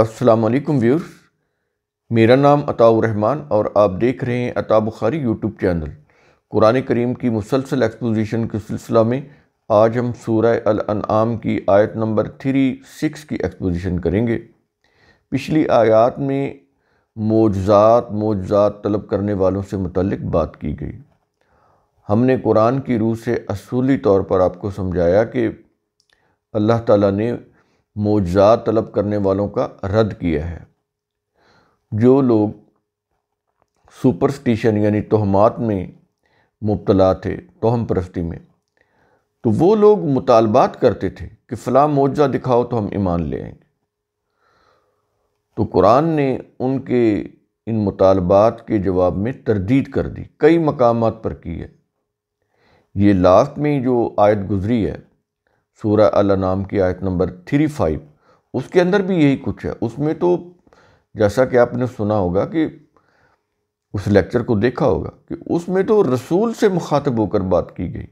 वालेकुम व्यूर्स मेरा नाम रहमान और आप देख रहे हैं अता बुखारी यूट्यूब चैनल कुरान करीम की मुसलसल एक्सपोजिशन के सिलसिला में आज हम सूरह अल-अनआम की आयत नंबर थ्री सिक्स की एक्सपोजिशन करेंगे पिछली आयत में मोजात मोजात तलब करने वालों से मुतलक बात की गई हमने कुरान की रूह से असूली तौर पर आपको समझाया कि अल्लाह ताला ने मोजा तलब करने वालों का रद्द किया है जो लोग सुपरस्टिशन यानी तोहमात में मुबतला थे तोहम परस्ती में तो वो लोग मुतालबात करते थे कि फ़लाँ मौजा दिखाओ तो हम ईमान ले आएंगे तो कुरान ने उनके इन मुतालबात के जवाब में तरदीद कर दी कई मकाम पर की है ये लास्ट में जो आयत गुजरी है सूर्य अल नाम की आयत नंबर थ्री फाइव उसके अंदर भी यही कुछ है उसमें तो जैसा कि आपने सुना होगा कि उस लेक्चर को देखा होगा कि उसमें तो रसूल से मुखातब होकर बात की गई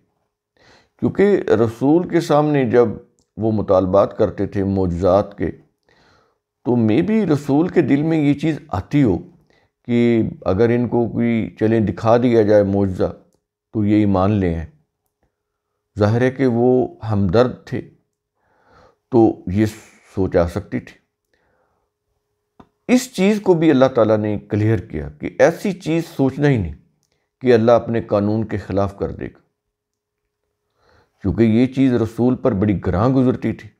क्योंकि रसूल के सामने जब वो मुतालबात करते थे मोजात के तो मे भी रसूल के दिल में ये चीज़ आती हो कि अगर इनको कोई चलें दिखा दिया जाए मुआजा तो ये ईमान लें ज़ाहिर है कि वो हमदर्द थे तो ये सोच आ सकती थी इस चीज़ को भी अल्लाह ताला ने क्लियर किया कि ऐसी चीज़ सोचना ही नहीं कि अल्लाह अपने कानून के ख़िलाफ़ कर देगा क्योंकि ये चीज़ रसूल पर बड़ी ग्रह गुजरती थी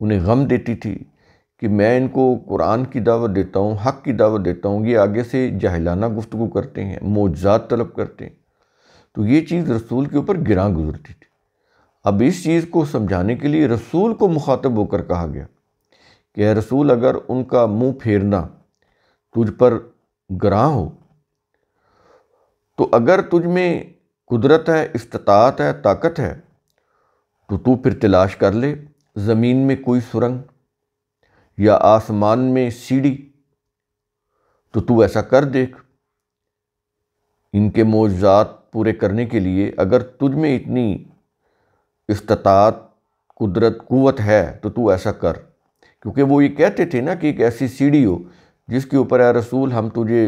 उन्हें गम देती थी कि मैं इनको कुरान की दावत देता हूँ हक की दावत देता हूँ ये आगे से जाहिलाना गुफ्तु करते हैं मोजात तलब करते हैं तो ये चीज़ रसूल के ऊपर गिरा गुजरती थी अब इस चीज़ को समझाने के लिए रसूल को मुखातब होकर कहा गया कि रसूल अगर उनका मुंह फेरना तुझ पर ग्रा हो तो अगर तुझ में कुदरत है इस्तात है ताकत है तो तू फिर तलाश कर ले ज़मीन में कोई सुरंग या आसमान में सीढ़ी तो तू ऐसा कर देख इनके मोजात पूरे करने के लिए अगर तुझ में इतनी इस्तात कुदरत कुवत है तो तू ऐसा कर क्योंकि वो ये कहते थे ना कि एक ऐसी सीढ़ी हो जिसके ऊपर है रसूल हम तुझे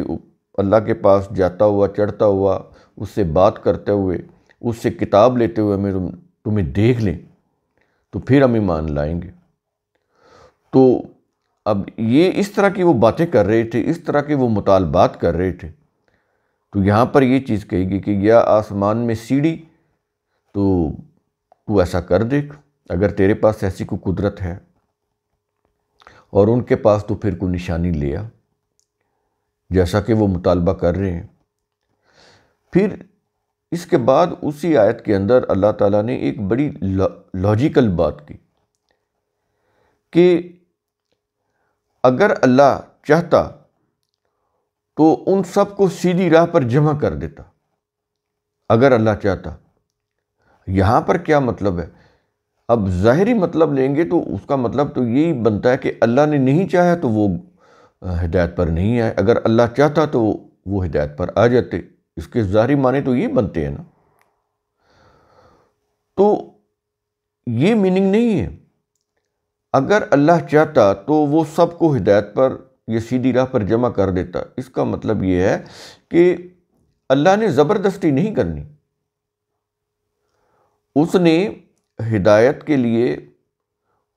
अल्लाह के पास जाता हुआ चढ़ता हुआ उससे बात करते हुए उससे किताब लेते हुए हमें तुम तुम्हें देख लें तो फिर हम ईमान लाएंगे तो अब ये इस तरह की वो बातें कर रहे थे इस तरह के वो मुतालबात कर रहे थे तो यहाँ पर ये चीज़ कहेगी कि यह आसमान में सीढ़ी तो तू ऐसा कर देख अगर तेरे पास ऐसी कोई कुदरत है और उनके पास तो फिर कोई निशानी ले आ जैसा कि वो मुतालबा कर रहे हैं फिर इसके बाद उसी आयत के अंदर अल्लाह ताला ने एक बड़ी लॉजिकल बात की कि अगर अल्लाह चाहता तो उन सबको सीधी राह पर जमा कर देता अगर अल्लाह चाहता यहाँ पर क्या मतलब है अब ज़ाहरी मतलब लेंगे तो उसका मतलब तो यही बनता है कि अल्लाह ने नहीं चाहा तो वो हिदायत पर नहीं आए अगर अल्लाह चाहता तो वो हिदायत पर आ जाते इसके ज़ाहरी माने तो ये बनते हैं ना तो ये मीनिंग नहीं है अगर अल्लाह चाहता तो वो सबको हिदायत पर या सीधी राह पर जमा कर देता इसका मतलब ये है कि अल्लाह ने ज़बरदस्ती नहीं करनी उसने हिदायत के लिए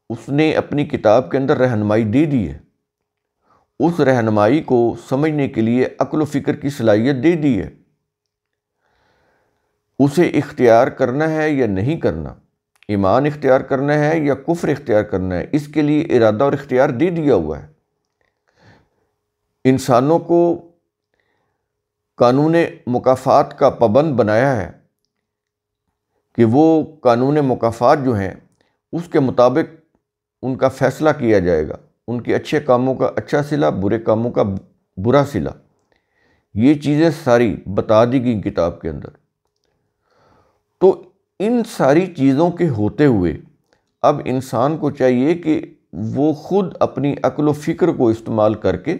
उसने अपनी किताब के अंदर रहनमाई दे दी है उस रहनमाई को समझने के लिए अक्ल फ़िक्र की सलाहियत दे दी है उसे इख्तियार करना है या नहीं करना ईमान इख्तियार करना है या कुफ्र इख्तियार करना है इसके लिए इरादा और इख्तियार दे दिया हुआ है इंसानों को कानून मुकाफात का पाबंद बनाया है कि वो कानून मकाफ़ात जो हैं उसके मुताबिक उनका फ़ैसला किया जाएगा उनके अच्छे कामों का अच्छा सिला बुरे कामों का बुरा सिला ये चीज़ें सारी बता दी गई किताब के अंदर तो इन सारी चीज़ों के होते हुए अब इंसान को चाहिए कि वो ख़ुद अपनी अक्ल फ़िक्र को इस्तेमाल करके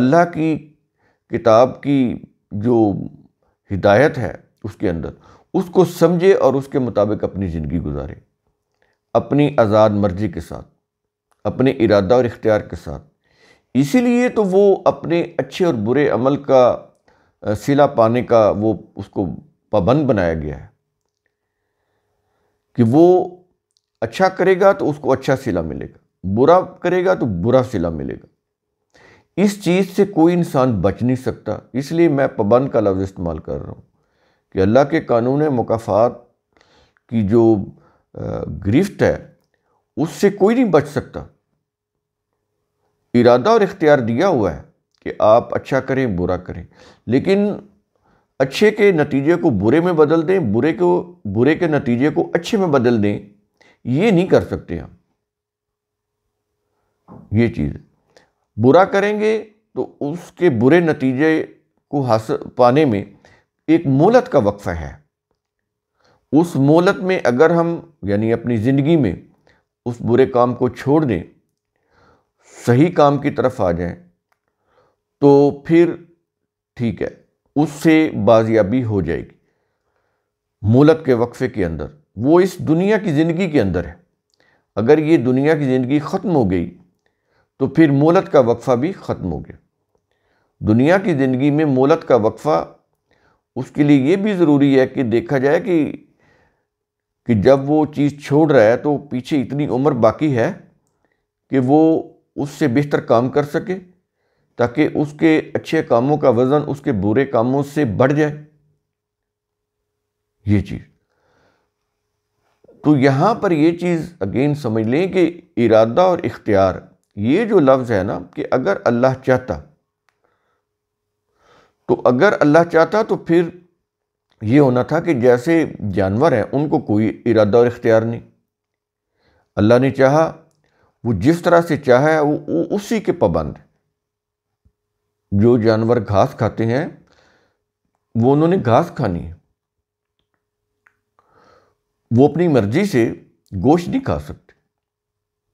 अल्लाह की किताब की जो हिदायत है उसके अंदर उसको समझे और उसके मुताबिक अपनी ज़िंदगी गुजारे अपनी आज़ाद मर्जी के साथ अपने इरादा और इख्तियार के साथ इसीलिए तो वो अपने अच्छे और बुरे अमल का सिला पाने का वो उसको पाबंद बनाया गया है कि वो अच्छा करेगा तो उसको अच्छा सिला मिलेगा बुरा करेगा तो बुरा सिला मिलेगा इस चीज़ से कोई इंसान बच नहीं सकता इसलिए मैं पाबंद का लफ्ज़ इस्तेमाल कर रहा हूँ कि अल्लाह के कानून मकाफात की जो गिरफ्त है उससे कोई नहीं बच सकता इरादा और इख्तियार दिया हुआ है कि आप अच्छा करें बुरा करें लेकिन अच्छे के नतीजे को बुरे में बदल दें बुरे को बुरे के नतीजे को अच्छे में बदल दें ये नहीं कर सकते हम ये चीज़ बुरा करेंगे तो उसके बुरे नतीजे को हासिल पाने में एक मोलत का वक्फा है उस मोलत में अगर हम यानी अपनी ज़िंदगी में उस बुरे काम को छोड़ दें सही काम की तरफ आ जाएं तो फिर ठीक है उससे बाजियाबी हो जाएगी मोलत के वक्फे के अंदर वो इस दुनिया की ज़िंदगी के अंदर है अगर ये दुनिया की ज़िंदगी ख़त्म हो गई तो फिर मोलत का वक्फा भी ख़त्म हो गया दुनिया की ज़िंदगी में मोलत का वक्फा उसके लिए ये भी ज़रूरी है कि देखा जाए कि कि जब वो चीज़ छोड़ रहा है तो पीछे इतनी उम्र बाकी है कि वो उससे बेहतर काम कर सके ताकि उसके अच्छे कामों का वज़न उसके बुरे कामों से बढ़ जाए ये चीज़ तो यहाँ पर ये चीज़ अगेन समझ लें कि इरादा और इख्तियार ये जो लफ्ज़ है ना कि अगर अल्लाह चाहता तो अगर अल्लाह चाहता तो फिर ये होना था कि जैसे जानवर हैं उनको कोई इरादा और इख्तियार नहीं अल्लाह ने चाहा वो जिस तरह से चाहे वो, वो उसी के पाबंद जो जानवर घास खाते हैं वो उन्होंने घास खानी है वो अपनी मर्जी से गोश्त नहीं खा सकते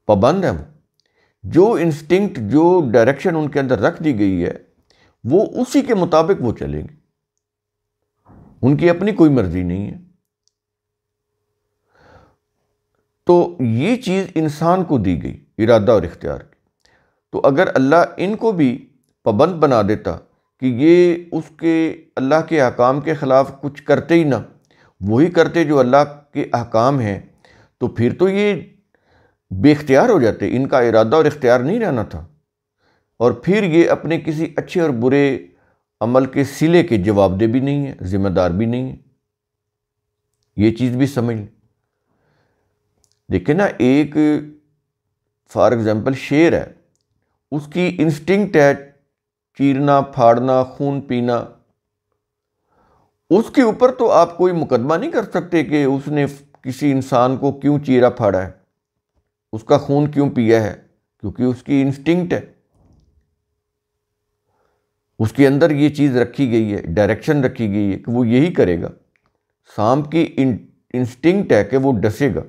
पाबंद है वो जो इंस्टिंक्ट जो डायरेक्शन उनके अंदर रख दी गई है वो उसी के मुताबिक वो चलेंगे उनकी अपनी कोई मर्जी नहीं है तो ये चीज़ इंसान को दी गई इरादा और इख्तियार की तो अगर अल्लाह इनको भी पाबंद बना देता कि ये उसके अल्लाह के अहकाम के ख़िलाफ़ कुछ करते ही ना वही करते जो अल्लाह के अहकाम हैं तो फिर तो ये बेख्तियार हो जाते इनका इरादा और इख्तियार नहीं रहना था और फिर ये अपने किसी अच्छे और बुरे अमल के सिले के जवाबदेह भी नहीं है ज़िम्मेदार भी नहीं है ये चीज़ भी समझ लें देखिए ना एक फॉर एग्ज़ाम्पल शेर है उसकी इंस्टिंक्ट है चीरना फाड़ना खून पीना उसके ऊपर तो आप कोई मुकदमा नहीं कर सकते कि उसने किसी इंसान को क्यों चीरा फाड़ा है उसका खून क्यों पिया है क्योंकि उसकी इंस्टिंक्ट है उसके अंदर ये चीज़ रखी गई है डायरेक्शन रखी गई है कि वो यही करेगा सांप की इंस्टिंक्ट है कि वो डसेगा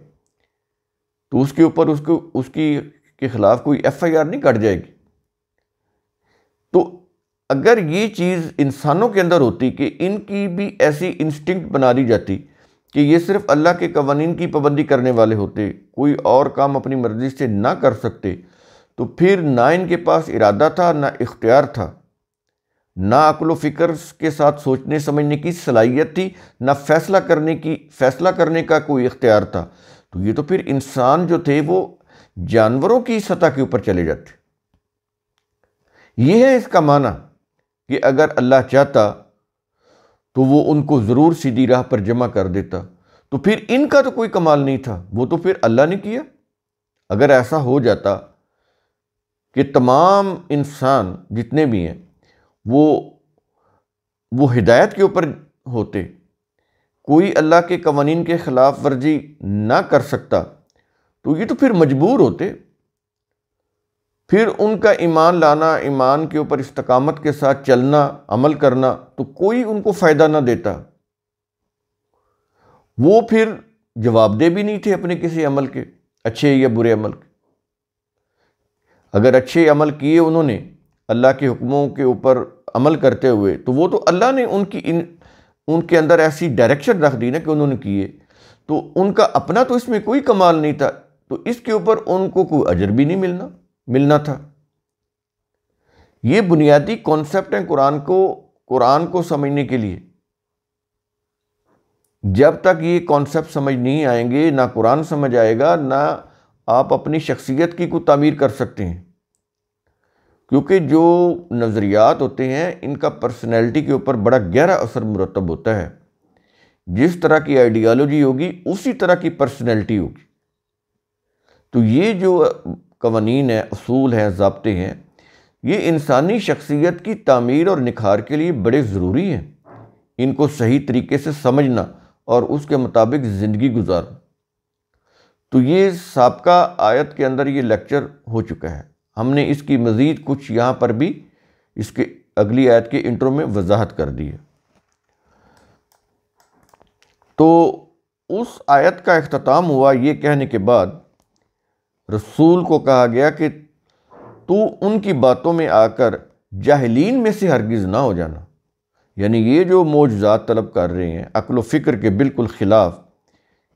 तो उसके ऊपर उसको उसकी के ख़िलाफ़ कोई एफआईआर नहीं कट जाएगी तो अगर ये चीज़ इंसानों के अंदर होती कि इनकी भी ऐसी इंस्टिंक्ट बना दी जाती कि ये सिर्फ अल्लाह के कवानीन की पाबंदी करने वाले होते कोई और काम अपनी मर्ज़ी से ना कर सकते तो फिर ना इनके पास इरादा था ना इख्तियार था ना अकलो फ़िक्र के साथ सोचने समझने की सलाहियत थी ना फैसला करने की फैसला करने का कोई इख्तियार था तो ये तो फिर इंसान जो थे वो जानवरों की सतह के ऊपर चले जाते ये है इसका माना कि अगर अल्लाह चाहता तो वो उनको ज़रूर सीधी राह पर जमा कर देता तो फिर इनका तो कोई कमाल नहीं था वो तो फिर अल्लाह ने किया अगर ऐसा हो जाता कि तमाम इंसान जितने भी हैं वो वो हिदायत के ऊपर होते कोई अल्लाह के कवानीन के ख़िलाफ़ वर्जी ना कर सकता तो ये तो फिर मजबूर होते फिर उनका ईमान लाना ईमान के ऊपर इस्तकामत के साथ चलना अमल करना तो कोई उनको फ़ायदा ना देता वो फिर जवाबदेह भी नहीं थे अपने किसी अमल के अच्छे या बुरे अमल के अगर अच्छे अमल किए उन्होंने अल्लाह के हुक्मों के ऊपर अमल करते हुए तो वो तो अल्लाह ने उनकी इन उनके अंदर ऐसी डायरेक्शन रख दी ना कि उन्होंने किए तो उनका अपना तो इसमें कोई कमाल नहीं था तो इसके ऊपर उनको कोई अजर भी नहीं मिलना मिलना था ये बुनियादी कॉन्सेप्ट हैं कुरान को कुरान को समझने के लिए जब तक ये कॉन्सेप्ट समझ नहीं आएंगे ना कुरान समझ आएगा ना आप अपनी शख्सियत की को तामीर कर सकते हैं क्योंकि जो नज़रियात होते हैं इनका पर्सनैलिटी के ऊपर बड़ा गहरा असर मुरतब होता है जिस तरह की आइडियालॉजी होगी उसी तरह की पर्सनैलिटी होगी तो ये जो कवानीन हैं असूल हैं जबते हैं ये इंसानी शख्सियत की तमीर और निखार के लिए बड़े ज़रूरी हैं इनको सही तरीके से समझना और उसके मुताबिक ज़िंदगी गुजारना तो ये सबका आयत के अंदर ये लेक्चर हो चुका है हमने इसकी मज़ीद कुछ यहाँ पर भी इसके अगली आयत के इंट्रो में वजाहत कर दी है तो उस आयत का अख्ताम हुआ ये कहने के बाद रसूल को कहा गया कि तू उनकी बातों में आकर जाहलीन में से हरगिज़ ना हो जाना यानी ये जो मौजात तलब कर रहे हैं अक़ल फ़िक्र के बिल्कुल ख़िलाफ़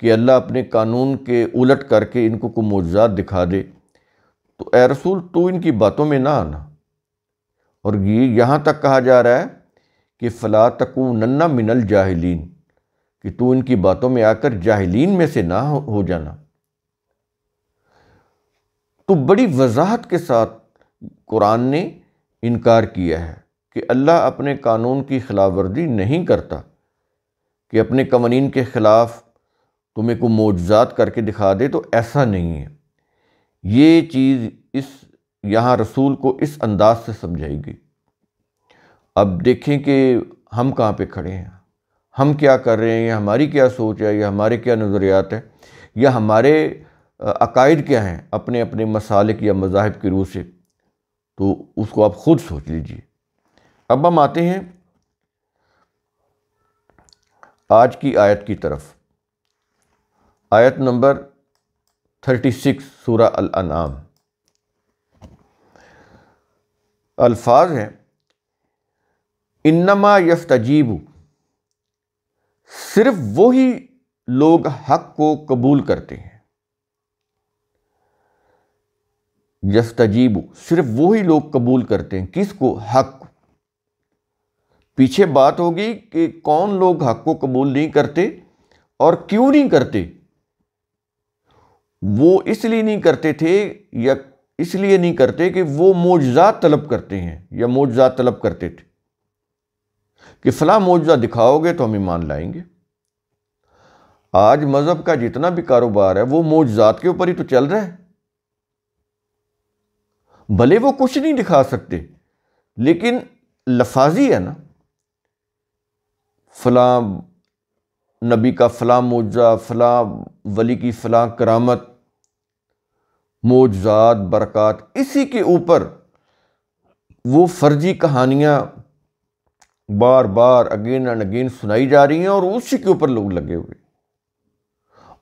कि अल्लाह अपने कानून के उलट करके इनको को मौजात दिखा दे तो ए रसूल तू इनकी बातों में ना आना और ये यहाँ तक कहा जा रहा है कि फ़ला तकू नन्ना मिनल जाहलीन कि तू इनकी बातों में आकर जाहलीन में से ना हो जाना तो बड़ी वजाहत के साथ कुरान ने इनकार किया है कि अल्लाह अपने कानून की खिलाफ वर्जी नहीं करता कि अपने कवानीन के ख़िलाफ़ तुम्हें को मोजात करके दिखा दे तो ऐसा नहीं है ये चीज़ इस यहाँ रसूल को इस अंदाज से समझाएगी अब देखें कि हम कहाँ पे खड़े हैं हम क्या कर रहे हैं या हमारी क्या सोच है या हमारे क्या नज़रियात हैं या हमारे अकायद क्या हैं अपने अपने मसालिक या मजाहब की रूह से तो उसको आप ख़ुद सोच लीजिए अब हम आते हैं आज की आयत की तरफ आयत नंबर थर्टी सिक्स सूरा अल-अनाम अल्फाज हैं इन्नमा यस्तजीबू सिर्फ वही लोग हक को कबूल करते हैं यस्तजीबू सिर्फ वही लोग कबूल करते हैं किसको हक पीछे बात होगी कि कौन लोग हक को कबूल नहीं करते और क्यों नहीं करते वो इसलिए नहीं करते थे या इसलिए नहीं करते कि वो मोजात तलब करते हैं या मोजात तलब करते थे कि फला मोजा दिखाओगे तो हम ईमान लाएंगे आज मज़हब का जितना भी कारोबार है वो मोजात के ऊपर ही तो चल रहा है भले वो कुछ नहीं दिखा सकते लेकिन लफाजी है ना फला नबी का फला मोजा फला वली की फला करामत मोजात बरक़ात इसी के ऊपर वो फर्जी कहानियाँ बार बार अगेन एंड अगेन सुनाई जा रही हैं और उसी के ऊपर लोग लगे हुए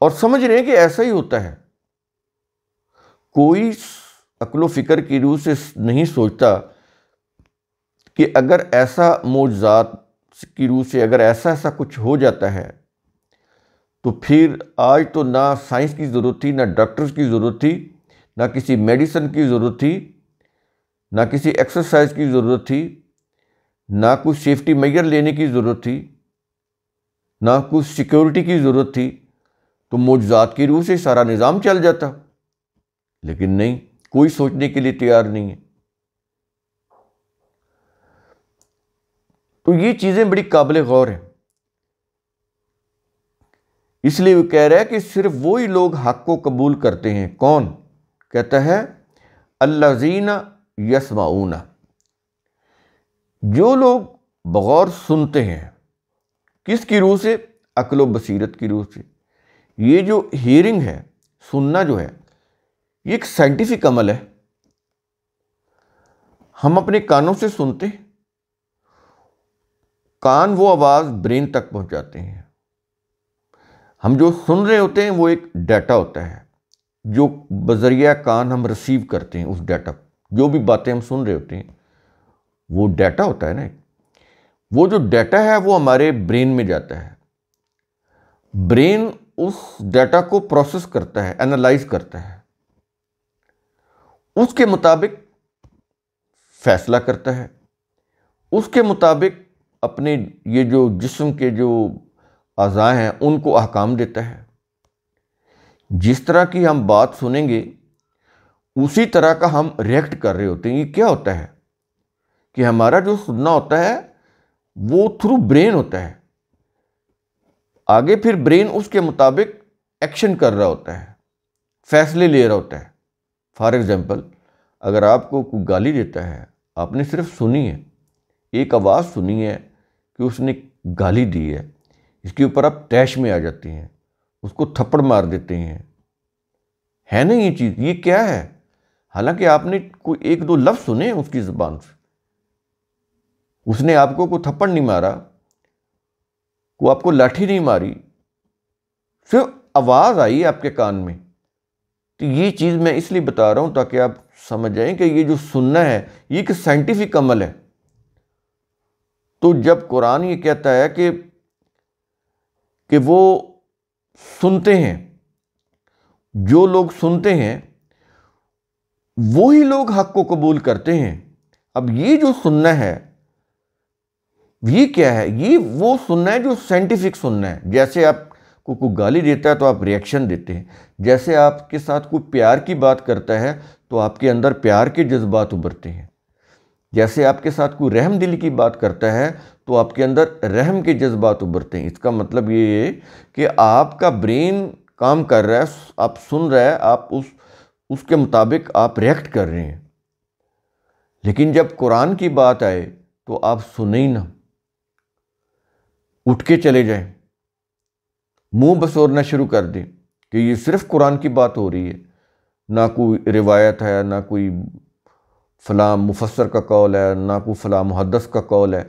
और समझ रहे हैं कि ऐसा ही होता है कोई अकलो फ़िक्र की रूह से नहीं सोचता कि अगर ऐसा मोजात की रूह से अगर ऐसा ऐसा कुछ हो जाता है तो फिर आज तो ना साइंस की ज़रूरत थी ना डॉक्टर्स की ज़रूरत थी ना किसी मेडिसिन की ज़रूरत थी ना किसी एक्सरसाइज की ज़रूरत थी ना कुछ सेफ्टी मेजर लेने की ज़रूरत थी ना कुछ सिक्योरिटी की ज़रूरत थी तो मोजात की रूह से सारा निज़ाम चल जाता लेकिन नहीं कोई सोचने के लिए तैयार नहीं है तो ये चीज़ें बड़ी काबिल गौर हैं इसलिए वो कह रहा है कि सिर्फ वही लोग हक को कबूल करते हैं कौन कहता है अल्लाजीना यसमाऊना जो लोग बगौर सुनते हैं किसकी रूह से अकल बसीरत की रूह से ये जो हियरिंग है सुनना जो है ये एक साइंटिफिक अमल है हम अपने कानों से सुनते हैं कान वो आवाज़ ब्रेन तक पहुंचाते हैं हम जो सुन रहे होते हैं वो एक डाटा होता है जो बजरिया कान हम रिसीव करते हैं उस डाटा जो भी बातें हम सुन रहे होते हैं वो डाटा होता है ना वो जो डाटा है वो हमारे ब्रेन में जाता है ब्रेन उस डाटा को प्रोसेस करता है एनालाइज करता है उसके मुताबिक फैसला करता है उसके मुताबिक अपने ये जो जिस्म के जो अज़ा हैं उनको अहकाम देता है जिस तरह की हम बात सुनेंगे उसी तरह का हम रिएक्ट कर रहे होते हैं ये क्या होता है कि हमारा जो सुनना होता है वो थ्रू ब्रेन होता है आगे फिर ब्रेन उसके मुताबिक एक्शन कर रहा होता है फैसले ले रहा होता है फॉर एग्ज़ाम्पल अगर आपको कोई गाली देता है आपने सिर्फ सुनी है एक आवाज़ सुनी है कि उसने गाली दी है इसके ऊपर आप तैश में आ जाती हैं उसको थप्पड़ मार देते हैं है ना ये चीज़ ये क्या है हालांकि आपने कोई एक दो लफ्ज़ सुने उसकी ज़बान से उसने आपको को थप्पड़ नहीं मारा वो आपको लाठी नहीं मारी सिर्फ आवाज़ आई आपके कान में तो ये चीज़ मैं इसलिए बता रहा हूँ ताकि आप समझ जाएं कि ये जो सुनना है ये एक साइंटिफिक अमल है तो जब कुरान ये कहता है कि कि वो सुनते हैं जो लोग सुनते हैं वो ही लोग हक को कबूल करते हैं अब ये जो सुनना है ये क्या है ये वो सुनना है जो साइंटिफिक सुनना है जैसे आप को कोई गाली देता है तो आप रिएक्शन देते हैं जैसे आपके साथ कोई प्यार की बात करता है तो आपके अंदर प्यार के जज्बात उभरते हैं जैसे आपके साथ कोई रहम दिल की बात करता है तो आपके अंदर रहम के जज्बात उभरते हैं इसका मतलब ये है कि आपका ब्रेन काम कर रहा है आप सुन रहे हैं आप उस उसके मुताबिक आप रिएक्ट कर रहे हैं लेकिन जब कुरान की बात आए तो आप सुने ही ना उठ के चले जाएं मुंह बसोरना शुरू कर दें कि ये सिर्फ कुरान की बात हो रही है ना कोई रिवायत है ना कोई फ़लाँ मुफसर का कौल है ना कोई फ़लाँ मुहदस का कौल है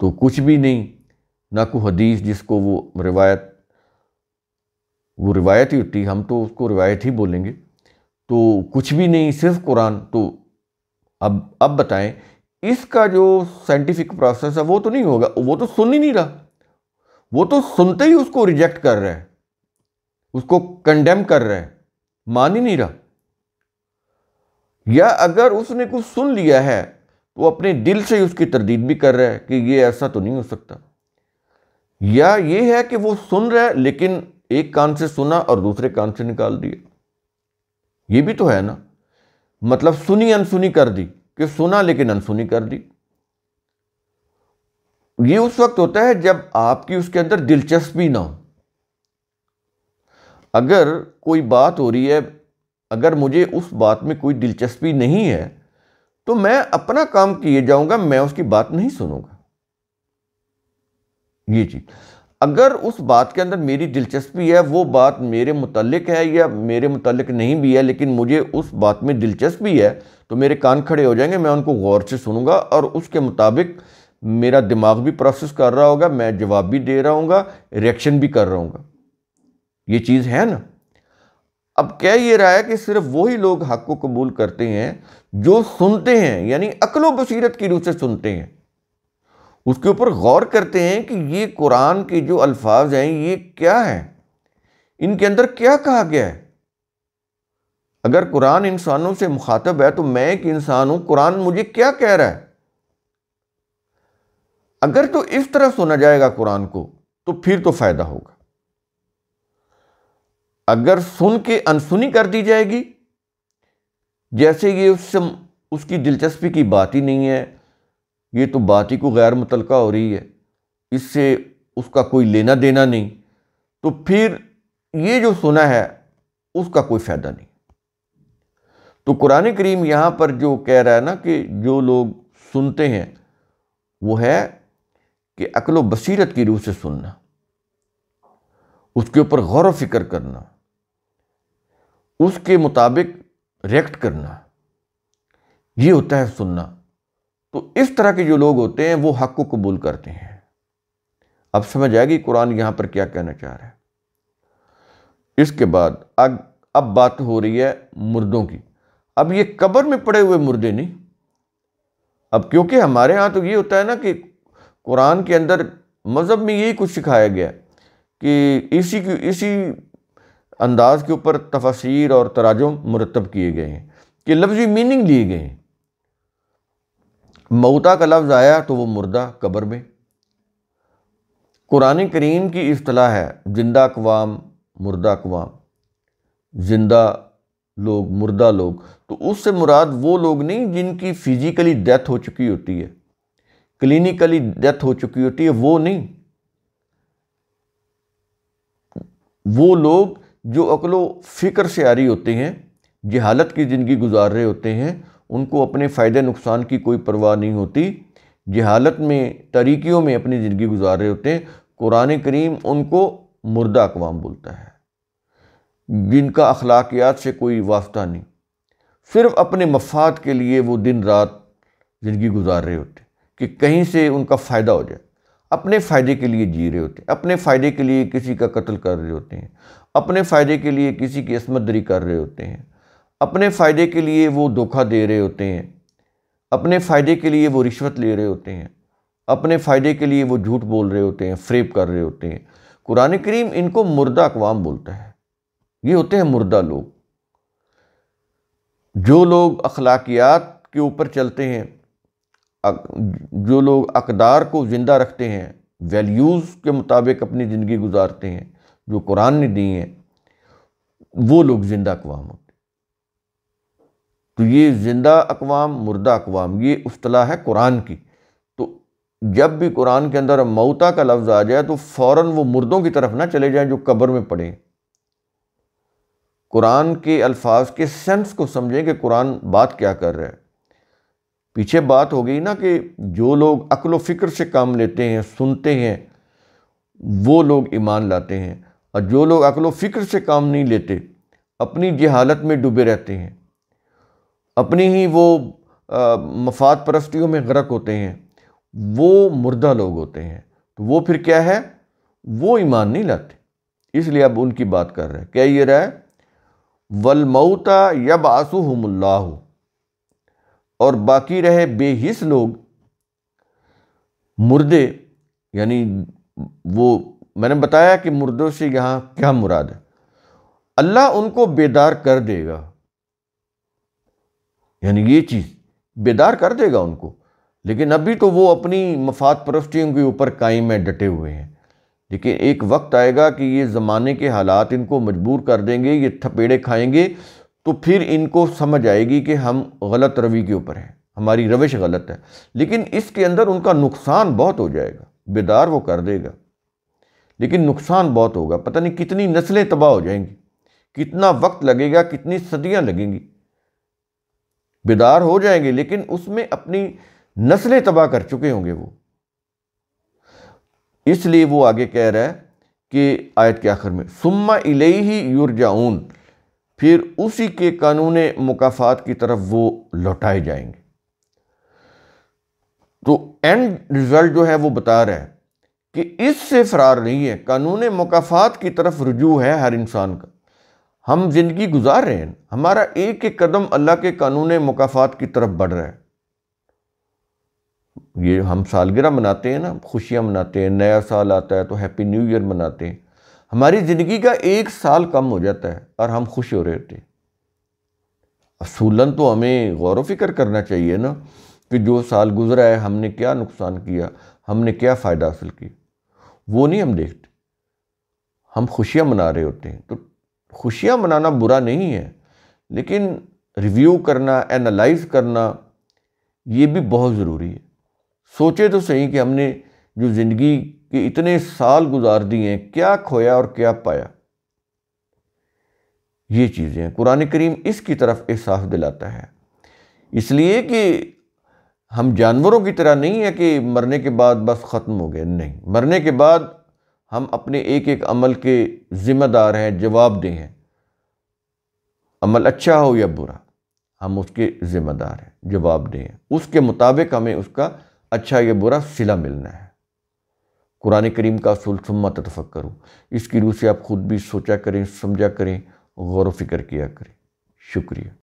तो कुछ भी नहीं ना को हदीस जिसको वो रिवायत वो रिवायत ही होती हम तो उसको रिवायत ही बोलेंगे तो कुछ भी नहीं सिर्फ कुरान तो अब अब बताएं इसका जो साइंटिफिक प्रोसेस है वो तो नहीं होगा वो तो सुन ही नहीं रहा वो तो सुनते ही उसको रिजेक्ट कर रहा है उसको कंडेम कर रहा है मान ही नहीं रहा या अगर उसने कुछ सुन लिया है वो अपने दिल से उसकी तरदीद भी कर रहा है कि ये ऐसा तो नहीं हो सकता या ये है कि वो सुन रहा है लेकिन एक कान से सुना और दूसरे कान से निकाल दिया ये भी तो है ना मतलब सुनी अनसुनी कर दी कि सुना लेकिन अनसुनी कर दी ये उस वक्त होता है जब आपकी उसके अंदर दिलचस्पी ना हो अगर कोई बात हो रही है अगर मुझे उस बात में कोई दिलचस्पी नहीं है तो मैं अपना काम किए जाऊंगा मैं उसकी बात नहीं सुनूंगा ये चीज अगर उस बात के अंदर मेरी दिलचस्पी है वो बात मेरे मुतलक है या मेरे मुतलक नहीं भी है लेकिन मुझे उस बात में दिलचस्पी है तो मेरे कान खड़े हो जाएंगे मैं उनको गौर से सुनूंगा और उसके मुताबिक मेरा दिमाग भी प्रोसेस कर रहा होगा मैं जवाब भी दे रहा हूँ रिएक्शन भी कर रहा हूँ ये चीज़ है ना अब कह ये रहा है कि सिर्फ वही लोग हक को कबूल करते हैं जो सुनते हैं यानी अकलो बसीरत की रूह से सुनते हैं उसके ऊपर गौर करते हैं कि ये कुरान के जो अल्फाज हैं ये क्या हैं इनके अंदर क्या कहा गया है अगर कुरान इंसानों से मुखातब है तो मैं एक इंसान हूं कुरान मुझे क्या कह रहा है अगर तो इस तरह सुना जाएगा कुरान को तो फिर तो फ़ायदा होगा अगर सुन के अनसुनी कर दी जाएगी जैसे ये उस उसकी दिलचस्पी की बात ही नहीं है ये तो बात ही को गैर मुतलका हो रही है इससे उसका कोई लेना देना नहीं तो फिर ये जो सुना है उसका कोई फ़ायदा नहीं तो कुरान करीम यहाँ पर जो कह रहा है ना कि जो लोग सुनते हैं वो है कि अकल बसीरत की रूह से सुनना उसके ऊपर गौर व फिक्र करना उसके मुताबिक रिएक्ट करना ये होता है सुनना तो इस तरह के जो लोग होते हैं वो हक को कबूल करते हैं अब समझ आएगी कुरान यहां पर क्या कहना चाह रहा है इसके बाद अग, अब बात हो रही है मुर्दों की अब ये कब्र में पड़े हुए मुर्दे नहीं अब क्योंकि हमारे यहां तो ये होता है ना कि कुरान के अंदर मज़हब में यही कुछ सिखाया गया कि इसी की इसी अंदाज के ऊपर तफसर और तराजम मुरतब किए गए हैं कि लफ्जी मीनिंग लिए गए हैं मऊता का लफ्ज़ आया तो वह मुर्दा कबर में कुरान करीम की अतलाह है जिंदा अकवाम मुर्दा अकवाम जिंदा लोग मुर्दा लोग तो उससे मुराद वो लोग नहीं जिनकी फ़िज़िकली डेथ हो चुकी होती है क्लिनिकली डेथ हो चुकी होती है वो नहीं वो लोग जो अकलो फ़िक्र से आ रही होते हैं जहालत की ज़िंदगी गुजार रहे होते हैं उनको अपने फ़ायदे नुकसान की कोई परवाह नहीं होती जहालत में तरीक़ियों में अपनी ज़िंदगी गुजार रहे होते हैं कुरान करीम उनको मुर्दा अकवाम बोलता है जिनका अखलाकियात से कोई वास्ता नहीं सिर्फ अपने मफाद के लिए वो दिन रात ज़िंदगी गुजार रहे होते कि कहीं से उनका फ़ायदा हो जाए अपने फ़ायदे के लिए जी रहे होते हैं अपने फ़ायदे के लिए किसी का कत्ल कर रहे होते हैं अपने फ़ायदे के लिए किसी की इसमत दरी कर रहे होते हैं अपने फ़ायदे के लिए वो धोखा दे रहे होते हैं अपने फ़ायदे के लिए वो रिश्वत ले रहे होते हैं अपने फ़ायदे के लिए वो झूठ बोल रहे होते हैं फ्रेब कर रहे होते हैं कुरान करीम इनको मुर्दा अकवाम बोलता है ये होते हैं मुर्दा लोग जो लोग अखलाकियात के ऊपर चलते हैं जो लोग अकदार को ज़िंदा रखते हैं वैल्यूज़ के मुताबिक अपनी ज़िंदगी गुजारते हैं जो कुरान ने दी हैं वो लोग ज़िंदा अकवाम होते तो ये ज़िंदा अकवाम मुर्दा अकवाम ये अतलाह है कुरान की तो जब भी कुरान के अंदर मऊता का लफ्ज़ आ जाए तो फ़ौर वो मुर्दों की तरफ ना चले जाएँ जो कब्र में पड़े कुरान के अल्फाज के सेंस को समझें कि कुरान बात क्या कर रहा है पीछे बात हो गई ना कि जो लोग अक्ल फ़िक्र से काम लेते हैं सुनते हैं वो लोग ईमान लाते हैं और जो लोग अक्ल फ़िक्र से काम नहीं लेते अपनी जहालत में डूबे रहते हैं अपनी ही वो मफाद परस्तियों में गर्क होते हैं वो मुर्दा लोग होते हैं तो वो फिर क्या है वो ईमान नहीं लाते इसलिए अब उनकी बात कर रहे हैं क्या ये रहा है वलमऊता यब आसू हमल्ला और बाकी रहे बेहिस लोग मुर्दे यानी वो मैंने बताया कि मुर्दों से यहाँ क्या मुराद है अल्लाह उनको बेदार कर देगा यानी ये चीज़ बेदार कर देगा उनको लेकिन अभी तो वो अपनी मफाद परस्तियों के ऊपर कायम में डटे हुए हैं लेकिन एक वक्त आएगा कि ये ज़माने के हालात इनको मजबूर कर देंगे ये थपेड़े खाएंगे तो फिर इनको समझ आएगी कि हम गलत रवि के ऊपर हैं हमारी रविश गलत है लेकिन इसके अंदर उनका नुकसान बहुत हो जाएगा बेदार वो कर देगा लेकिन नुकसान बहुत होगा पता नहीं कितनी नस्लें तबाह हो जाएंगी कितना वक्त लगेगा कितनी सदियां लगेंगी बेदार हो जाएंगे लेकिन उसमें अपनी नस्लें तबाह कर चुके होंगे वो इसलिए वो आगे कह रहा है कि आयत के आखिर में सुम्मा इले ही युरजाउन फिर उसी के कानून मुकाफात की तरफ वो लौटाए जाएंगे तो एंड रिज़ल्ट जो है वो बता रहा है कि इससे फरार नहीं है कानून मुकाफात की तरफ रुजू है हर इंसान का हम जिंदगी गुजार रहे हैं हमारा एक एक कदम अल्लाह के कानून मुकाफात की तरफ बढ़ रहा है ये हम सालगिरह मनाते हैं ना खुशियां मनाते हैं नया साल आता है तो हैप्पी न्यू ईयर मनाते हैं हमारी ज़िंदगी का एक साल कम हो जाता है और हम खुश हो रहे होते असूलन तो हमें गौर फिक्र करना चाहिए ना कि जो साल गुजरा है हमने क्या नुकसान किया हमने क्या फ़ायदा हासिल किया वो नहीं हम देखते हम खुशियाँ मना रहे होते हैं तो खुशियाँ मनाना बुरा नहीं है लेकिन रिव्यू करना एनालाइज करना ये भी बहुत ज़रूरी है सोचे तो सही कि हमने जो ज़िंदगी के इतने साल गुजार दिए क्या खोया और क्या पाया ये चीज़ें कुरान करीम इसकी तरफ एहसास दिलाता है इसलिए कि हम जानवरों की तरह नहीं है कि मरने के बाद बस ख़त्म हो गए नहीं मरने के बाद हम अपने एक एक अमल के ज़िम्मेदार हैं जवाबदेह हैं अमल अच्छा हो या बुरा हम उसके ज़िम्मेदार हैं जवाबदेह हैं उसके मुताबिक हमें उसका अच्छा या बुरा सिला मिलना है कुरान करीम का असूल सम्मा तफक करो इसकी रूह से आप ख़ुद भी सोचा करें समझा करें गौर व फिक्र किया करें शुक्रिया